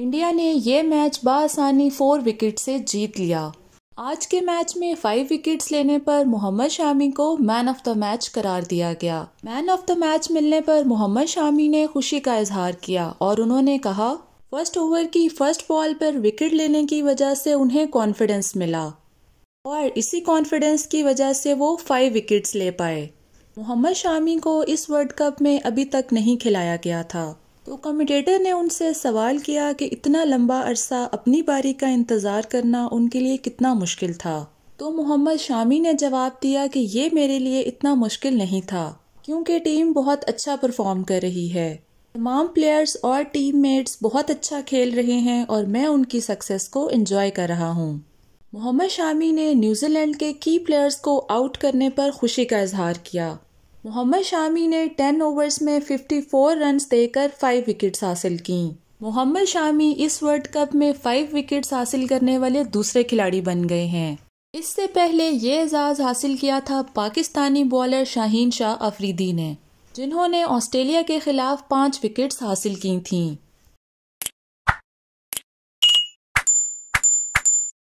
India ने ये match बासानी four wicket से जीत लिया आज के मैच में फाइव विकेट्स लेने पर मोहम्मद शामी को मैन ऑफ द मैच करार दिया गया मैन ऑफ द मैच मिलने पर मोहम्मद शामी ने खुशी का इजहार किया और उन्होंने कहा फर्स्ट ओवर की फर्स्ट बॉल पर विकेट लेने की वजह से उन्हें कॉन्फिडेंस मिला और इसी कॉन्फिडेंस की वजह से वो फाइव विकेट्स ले पाए मोहम्मद शामी को इस वर्ल्ड कप में अभी तक नहीं खिलाया गया था तो कमेंटेटर ने उनसे सवाल किया कि इतना लंबा अरसा अपनी बारी का इंतज़ार करना उनके लिए कितना मुश्किल था तो मोहम्मद शामी ने जवाब दिया कि ये मेरे लिए इतना मुश्किल नहीं था क्योंकि टीम बहुत अच्छा परफॉर्म कर रही है तमाम प्लेयर्स और टीममेट्स बहुत अच्छा खेल रहे हैं और मैं उनकी सक्सेस को एंजॉय कर रहा हूँ मोहम्मद शामी ने न्यूजीलैंड के की प्लेयर्स को आउट करने पर खुशी का इजहार किया मोहम्मद शामी ने 10 ओवर्स में 54 रन देकर 5 विकेट्स हासिल की मोहम्मद शामी इस वर्ल्ड कप में 5 विकेट्स हासिल करने वाले दूसरे खिलाड़ी बन गए हैं इससे पहले ये एजाज़ हासिल किया था पाकिस्तानी बॉलर शाहीन शाह अफरीदी ने जिन्होंने ऑस्ट्रेलिया के खिलाफ पाँच विकेट्स हासिल की थीं